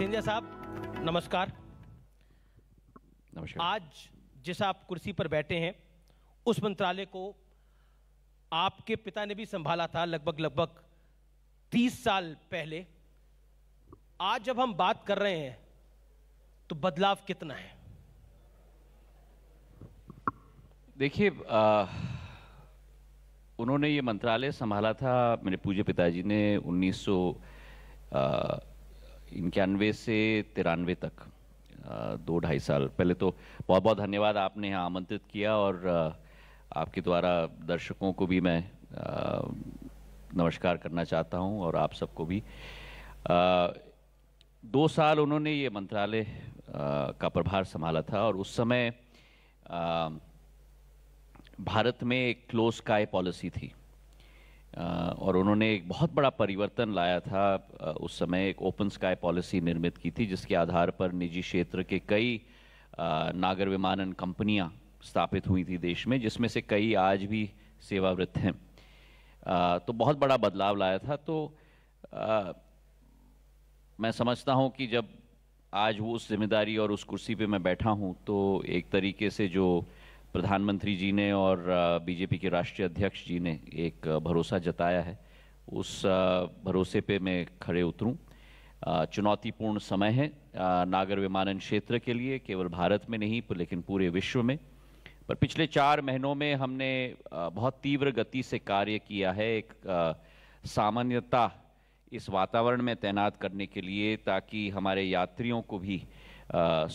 सिंधिया साहब नमस्कार नमस्कार आज जिस आप कुर्सी पर बैठे हैं उस मंत्रालय को आपके पिता ने भी संभाला था लगभग लगभग तीस साल पहले आज जब हम बात कर रहे हैं तो बदलाव कितना है देखिए उन्होंने ये मंत्रालय संभाला था मेरे पूज्य पिताजी ने उन्नीस इक्यानवे से तिरानवे तक दो ढाई साल पहले तो बहुत बहुत धन्यवाद आपने यहाँ आमंत्रित किया और आपके द्वारा दर्शकों को भी मैं नमस्कार करना चाहता हूँ और आप सबको भी दो साल उन्होंने ये मंत्रालय का प्रभार संभाला था और उस समय भारत में एक क्लोज काय पॉलिसी थी और उन्होंने एक बहुत बड़ा परिवर्तन लाया था उस समय एक ओपन स्काई पॉलिसी निर्मित की थी जिसके आधार पर निजी क्षेत्र के कई नागर विमानन कंपनियाँ स्थापित हुई थी देश में जिसमें से कई आज भी सेवावृत्त हैं तो बहुत बड़ा बदलाव लाया था तो आ, मैं समझता हूँ कि जब आज वो उस जिम्मेदारी और उस कुर्सी पे मैं बैठा हूँ तो एक तरीके से जो प्रधानमंत्री जी ने और बीजेपी के राष्ट्रीय अध्यक्ष जी ने एक भरोसा जताया है उस भरोसे पे मैं खड़े उतरूं चुनौतीपूर्ण समय है नागर विमानन क्षेत्र के लिए केवल भारत में नहीं लेकिन पूरे विश्व में पर पिछले चार महीनों में हमने बहुत तीव्र गति से कार्य किया है एक सामान्यता इस वातावरण में तैनात करने के लिए ताकि हमारे यात्रियों को भी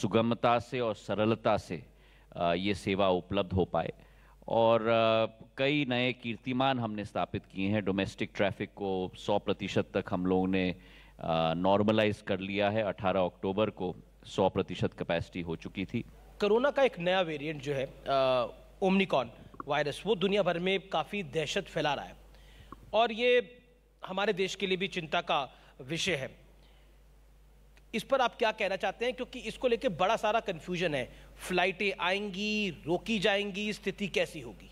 सुगमता से और सरलता से ये सेवा उपलब्ध हो पाए और कई नए कीर्तिमान हमने स्थापित किए हैं डोमेस्टिक ट्रैफिक को 100 प्रतिशत तक हम लोगों ने नॉर्मलाइज कर लिया है 18 अक्टूबर को 100 प्रतिशत कैपेसिटी हो चुकी थी कोरोना का एक नया वेरिएंट जो है ओमनिकॉन वायरस वो दुनिया भर में काफ़ी दहशत फैला रहा है और ये हमारे देश के लिए भी चिंता का विषय है इस पर आप क्या कहना चाहते हैं क्योंकि इसको लेके बड़ा सारा कंफ्यूजन है फ्लाइटें आएंगी रोकी जाएंगी स्थिति कैसी होगी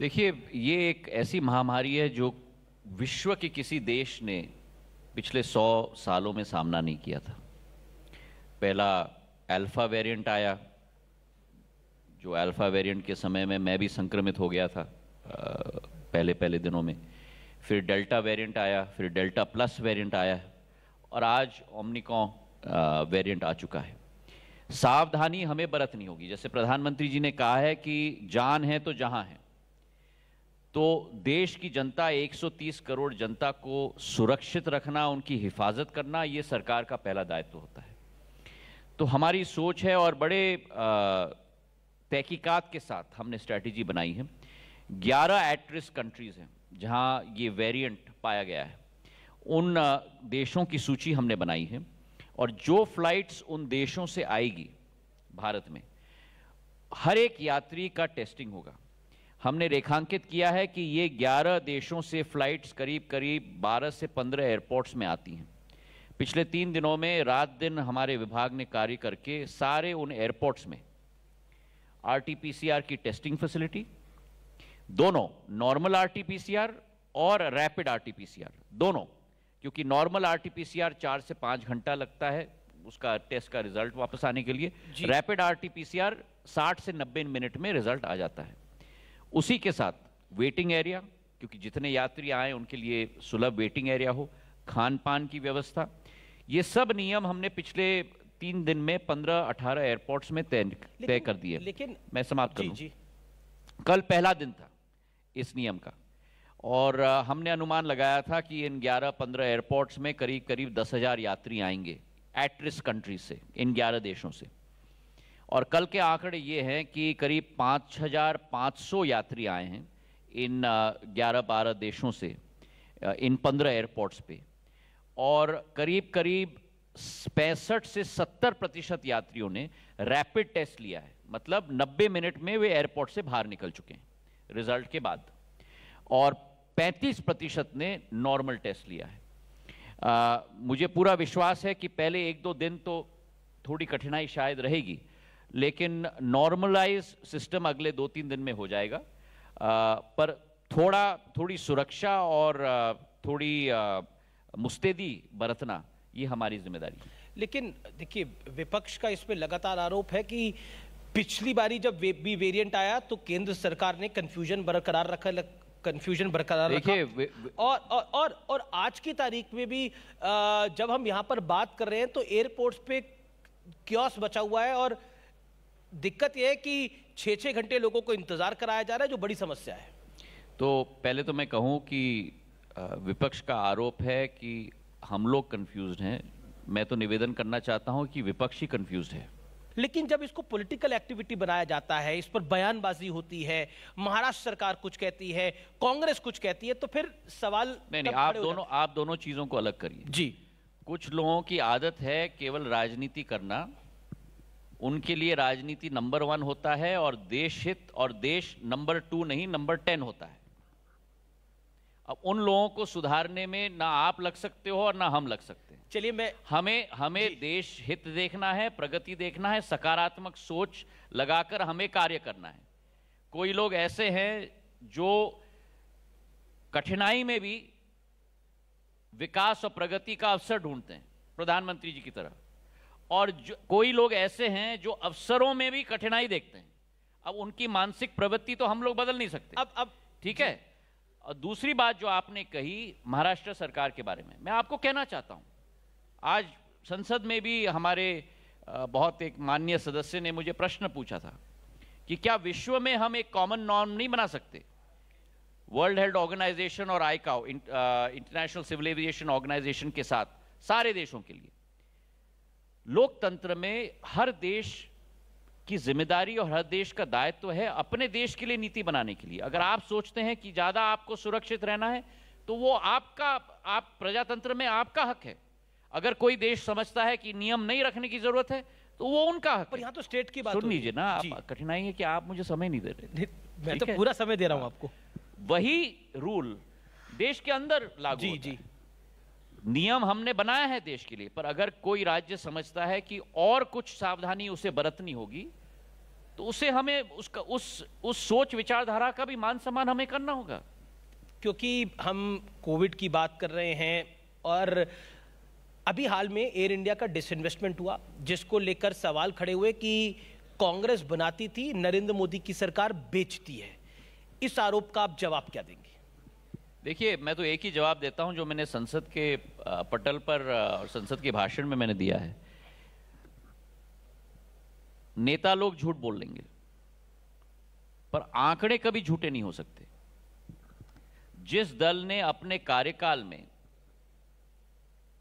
देखिए ये एक ऐसी महामारी है जो विश्व के किसी देश ने पिछले सौ सालों में सामना नहीं किया था पहला अल्फ़ा वेरिएंट आया जो अल्फ़ा वेरिएंट के समय में मैं भी संक्रमित हो गया था पहले पहले दिनों में फिर डेल्टा वेरिएंट आया फिर डेल्टा प्लस वेरिएंट आया और आज ओमनिकॉ वेरिएंट uh, आ चुका है सावधानी हमें बरतनी होगी जैसे प्रधानमंत्री जी ने कहा है कि जान है तो जहां है तो देश की जनता 130 करोड़ जनता को सुरक्षित रखना उनकी हिफाजत करना ये सरकार का पहला दायित्व होता है तो हमारी सोच है और बड़े uh, तहकीकात के साथ हमने स्ट्रैटेजी बनाई है 11 एट रिस्क कंट्रीज़ हैं जहां ये वेरिएंट पाया गया है उन देशों की सूची हमने बनाई है और जो फ्लाइट्स उन देशों से आएगी भारत में हर एक यात्री का टेस्टिंग होगा हमने रेखांकित किया है कि ये 11 देशों से फ्लाइट्स करीब करीब 12 से 15 एयरपोर्ट्स में आती हैं पिछले तीन दिनों में रात दिन हमारे विभाग ने कार्य करके सारे उन एयरपोर्ट्स में आरटीपीसीआर की टेस्टिंग फैसिलिटी दोनों नॉर्मल आरटीपीसीआर और रैपिड आरटीपीसीआर दोनों क्योंकि नॉर्मल आरटीपीसीआर चार से पाँच घंटा लगता है उसका टेस्ट का रिजल्ट वापस आने के लिए रैपिड आरटीपीसीआर 60 से 90 मिनट में रिजल्ट आ जाता है उसी के साथ वेटिंग एरिया क्योंकि जितने यात्री आए उनके लिए सुलभ वेटिंग एरिया हो खान पान की व्यवस्था ये सब नियम हमने पिछले तीन दिन में पंद्रह अठारह एयरपोर्ट्स में तय तय कर दिए लेकिन मैं समाप्त करूं जी। कल पहला दिन था इस नियम का और हमने अनुमान लगाया था कि इन 11-15 एयरपोर्ट्स में करीब करीब 10,000 यात्री आएंगे एट रिस्क कंट्री से इन 11 देशों से और कल के आंकड़े ये हैं कि करीब 5,500 यात्री आए हैं इन 11-12 देशों से इन 15 एयरपोर्ट्स पे और करीब करीब पैंसठ से 70 प्रतिशत यात्रियों ने रैपिड टेस्ट लिया है मतलब 90 मिनट में वे एयरपोर्ट से बाहर निकल चुके हैं रिजल्ट के बाद और 35 प्रतिशत ने नॉर्मल टेस्ट लिया है आ, मुझे पूरा विश्वास है कि पहले एक दो दिन तो थोड़ी कठिनाई शायद रहेगी लेकिन नॉर्मलाइज सिस्टम अगले दो तीन दिन में हो जाएगा आ, पर थोड़ा थोड़ी सुरक्षा और थोड़ी मुस्तैदी बरतना ये हमारी जिम्मेदारी है लेकिन देखिए विपक्ष का इसमें लगातार आरोप है कि पिछली बारी जब वे, भी वेरिएंट आया तो केंद्र सरकार ने कंफ्यूजन बरकरार रखा कंफ्यूजन बरकरार देखिए और, और और और आज की तारीख में भी जब हम यहाँ पर बात कर रहे हैं तो एयरपोर्ट्स पे क्योस बचा हुआ है और दिक्कत यह है कि छः छः घंटे लोगों को इंतज़ार कराया जा रहा है जो बड़ी समस्या है तो पहले तो मैं कहूँ कि विपक्ष का आरोप है कि हम लोग कन्फ्यूज हैं मैं तो निवेदन करना चाहता हूँ कि विपक्ष ही कन्फ्यूज है लेकिन जब इसको पॉलिटिकल एक्टिविटी बनाया जाता है इस पर बयानबाजी होती है महाराष्ट्र सरकार कुछ कहती है कांग्रेस कुछ कहती है तो फिर सवाल नहीं नहीं आप दोनों आप दोनों चीजों को अलग करिए जी कुछ लोगों की आदत है केवल राजनीति करना उनके लिए राजनीति नंबर वन होता है और देश हित और देश नंबर टू नहीं नंबर टेन होता है अब उन लोगों को सुधारने में ना आप लग सकते हो और ना हम लग सकते हैं चलिए मैं हमें हमें देश हित देखना है प्रगति देखना है सकारात्मक सोच लगाकर हमें कार्य करना है कोई लोग ऐसे हैं जो कठिनाई में भी विकास और प्रगति का अवसर ढूंढते हैं प्रधानमंत्री जी की तरह और जो कोई लोग ऐसे हैं जो अवसरों में भी कठिनाई देखते हैं अब उनकी मानसिक प्रवृत्ति तो हम लोग बदल नहीं सकते अब अब ठीक है और दूसरी बात जो आपने कही महाराष्ट्र सरकार के बारे में मैं आपको कहना चाहता हूं आज संसद में भी हमारे बहुत एक माननीय सदस्य ने मुझे प्रश्न पूछा था कि क्या विश्व में हम एक कॉमन नॉर्म नहीं बना सकते वर्ल्ड हेल्थ ऑर्गेनाइजेशन और ICAO international civil aviation organisation के साथ सारे देशों के लिए लोकतंत्र में हर देश की जिम्मेदारी और हर देश का दायित्व तो है अपने देश के लिए नीति बनाने के लिए अगर आप सोचते हैं कि ज़्यादा आपको सुरक्षित रहना है तो वो आपका आप प्रजातंत्र में आपका हक है अगर कोई देश समझता है कि नियम नहीं रखने की जरूरत है तो वो उनका हक पर यहां तो स्टेट की बात सुन लीजिए ना आप कठिनाई है कि आप मुझे समय नहीं दे रहे मैं तो पूरा समय दे रहा हूं हाँ। आपको वही रूल देश के अंदर लागू जी जी नियम हमने बनाया है देश के लिए पर अगर कोई राज्य समझता है कि और कुछ सावधानी उसे बरतनी होगी तो उसे हमें उसका उस उस सोच विचारधारा का भी मान सम्मान हमें करना होगा क्योंकि हम कोविड की बात कर रहे हैं और अभी हाल में एयर इंडिया का डिसइन्वेस्टमेंट हुआ जिसको लेकर सवाल खड़े हुए कि कांग्रेस बनाती थी नरेंद्र मोदी की सरकार बेचती है इस आरोप का आप जवाब क्या देंगे देखिए मैं तो एक ही जवाब देता हूं जो मैंने संसद के पटल पर और संसद के भाषण में मैंने दिया है नेता लोग झूठ बोल लेंगे पर आंकड़े कभी झूठे नहीं हो सकते जिस दल ने अपने कार्यकाल में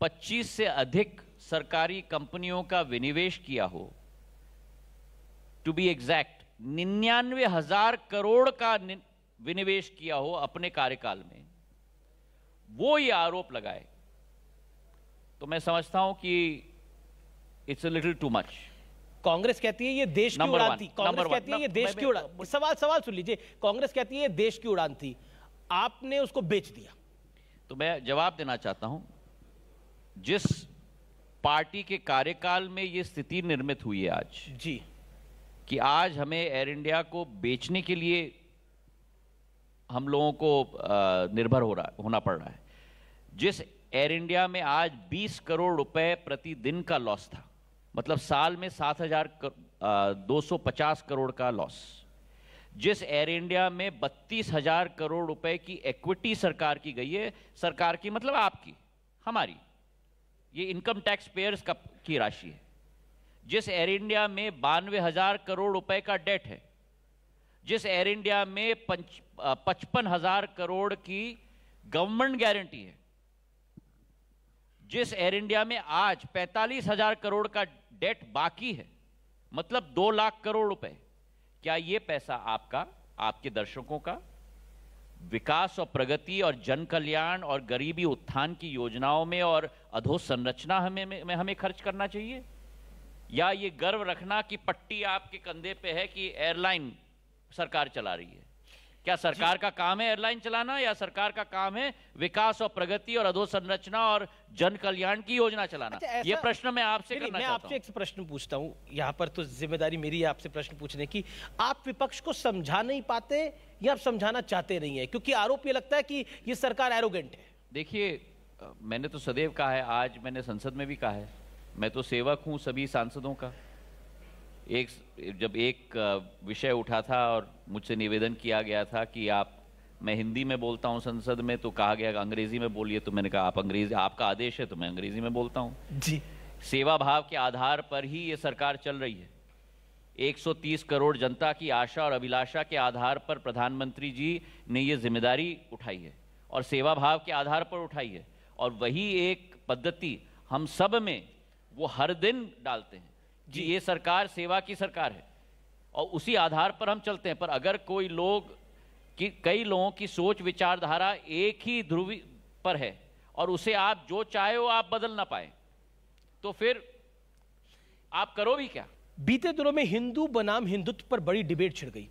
25 से अधिक सरकारी कंपनियों का विनिवेश किया हो टू बी एग्जैक्ट निन्यानवे हजार करोड़ का विनिवेश किया हो अपने कार्यकाल में वो ये आरोप लगाए तो मैं समझता हूं कि it's little too much Congress कहती है ये देश की उड़ान थी कांग्रेस कहती है ये देश की उड़ान सवाल सवाल सुन लीजिए कांग्रेस कहती है ये देश की उड़ान थी आपने उसको बेच दिया तो मैं जवाब देना चाहता हूं जिस पार्टी के कार्यकाल में ये स्थिति निर्मित हुई है आज जी कि आज हमें एयर इंडिया को बेचने के लिए हम लोगों को निर्भर हो रहा होना पड़ रहा है जिस एयर इंडिया में आज 20 करोड़ रुपए प्रति दिन का लॉस था मतलब साल में सात हजार दो सौ पचास करोड़ का लॉस जिस एयर इंडिया में बत्तीस हजार करोड़ रुपए की इक्विटी सरकार की गई है सरकार की मतलब आपकी हमारी ये इनकम टैक्स पेयर्स की राशि है जिस एयर इंडिया में बानवे हजार करोड़ रुपए का डेट है जिस एयर इंडिया में पचपन हजार करोड़ की गवर्नमेंट गारंटी है जिस एयर इंडिया में आज पैंतालीस हजार करोड़ का डेट बाकी है मतलब दो लाख करोड़ रुपए क्या ये पैसा आपका आपके दर्शकों का विकास और प्रगति और जन कल्याण और गरीबी उत्थान की योजनाओं में और अधोसंरचना हमें में हमें खर्च करना चाहिए या ये गर्व रखना कि पट्टी आपके कंधे पे है कि एयरलाइन सरकार चला रही है क्या सरकार का काम है एयरलाइन चलाना या सरकार का काम है विकास और प्रगति और अधोसंरचना और जन कल्याण की योजना चलाना अच्छा, ये प्रश्न मैं आपसे करना मैं आपसे एक प्रश्न पूछता हूँ यहाँ पर तो जिम्मेदारी मेरी है आपसे प्रश्न पूछने की आप विपक्ष को समझा नहीं पाते या आप समझाना चाहते नहीं है क्योंकि आरोप ये लगता है कि ये सरकार एरोगेंट है देखिए मैंने तो सदैव कहा है आज मैंने संसद में भी कहा है मैं तो सेवक हूँ सभी सांसदों का एक जब एक विषय उठा था और मुझसे निवेदन किया गया था कि आप मैं हिंदी में बोलता हूँ संसद में तो कहा गया अंग्रेजी में बोलिए तो मैंने कहा आप अंग्रेजी आपका आदेश है तो मैं अंग्रेजी में बोलता हूँ जी सेवा भाव के आधार पर ही ये सरकार चल रही है 130 करोड़ जनता की आशा और अभिलाषा के आधार पर प्रधानमंत्री जी ने ये जिम्मेदारी उठाई है और सेवा भाव के आधार पर उठाई है और वही एक पद्धति हम सब में वो हर दिन डालते हैं जी ये सरकार सेवा की सरकार है और उसी आधार पर हम चलते हैं पर अगर कोई लोग कि कई लोगों की सोच विचारधारा एक ही ध्रुवी पर है और उसे आप जो चाहे हो आप बदल ना पाए तो फिर आप करो भी क्या बीते दिनों में हिंदू बनाम हिंदुत्व पर बड़ी डिबेट छिड़ गई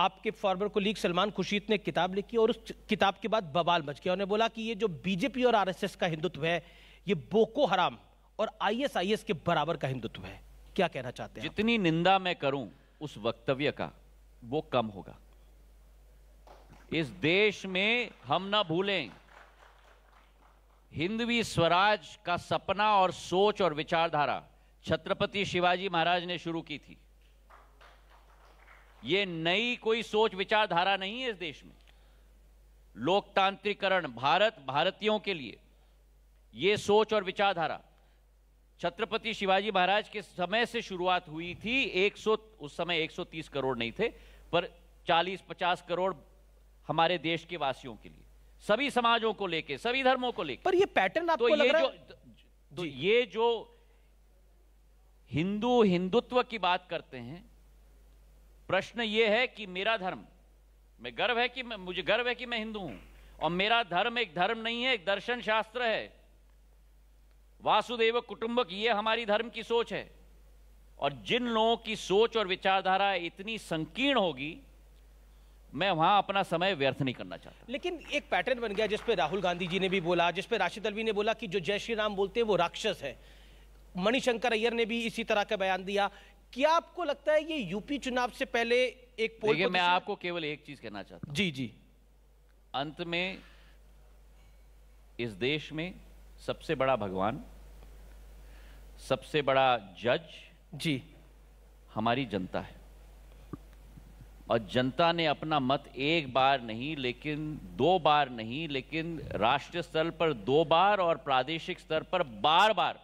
आपके फॉर्मर लीग सलमान खुर्शीद ने किताब लिखी और उस किताब के बाद बवाल मच गया उन्होंने बोला कि ये जो बीजेपी और आरएसएस का हिंदुत्व है ये बोको हराम और आईएसआईएस के बराबर का हिंदुत्व है क्या कहना चाहते हैं जितनी निंदा मैं करूं उस वक्तव्य का वो कम होगा इस देश में हम ना भूलें हिंदवी स्वराज का सपना और सोच और विचारधारा छत्रपति शिवाजी महाराज ने शुरू की थी ये नई कोई सोच विचारधारा नहीं है इस देश में लोकतांत्रिकरण भारत भारतीयों के लिए ये सोच और विचारधारा छत्रपति शिवाजी महाराज के समय से शुरुआत हुई थी 100 उस समय 130 करोड़ नहीं थे पर 40-50 करोड़ हमारे देश के वासियों के लिए सभी समाजों को लेके सभी धर्मों को लेके पर ये पैटर्न आपको तो लग ये रहा जो तो ये जो हिंदू हिंदुत्व की बात करते हैं प्रश्न ये है कि मेरा धर्म मैं गर्व है कि मैं, मुझे गर्व है कि मैं हिंदू हूं और मेरा धर्म एक धर्म नहीं है एक दर्शन शास्त्र है वासुदेव कुटुंबक ये हमारी धर्म की सोच है और जिन लोगों की सोच और विचारधारा इतनी संकीर्ण होगी मैं वहां अपना समय व्यर्थ नहीं करना चाहता लेकिन एक पैटर्न बन गया जिसपे राहुल गांधी जी ने भी बोला जिसपे राशिद अलवी ने बोला कि जो जय श्री राम बोलते हैं वो राक्षस है मणिशंकर अय्यर ने भी इसी तरह का बयान दिया क्या आपको लगता है ये यूपी चुनाव से पहले एक पोल मैं आपको केवल एक चीज कहना चाहता हूं जी जी अंत में इस देश में सबसे बड़ा भगवान सबसे बड़ा जज जी हमारी जनता है और जनता ने अपना मत एक बार नहीं लेकिन दो बार नहीं लेकिन राष्ट्रीय स्तर पर दो बार और प्रादेशिक स्तर पर बार बार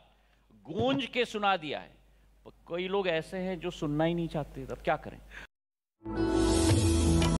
गूंज के सुना दिया है कई लोग ऐसे हैं जो सुनना ही नहीं चाहते तब क्या करें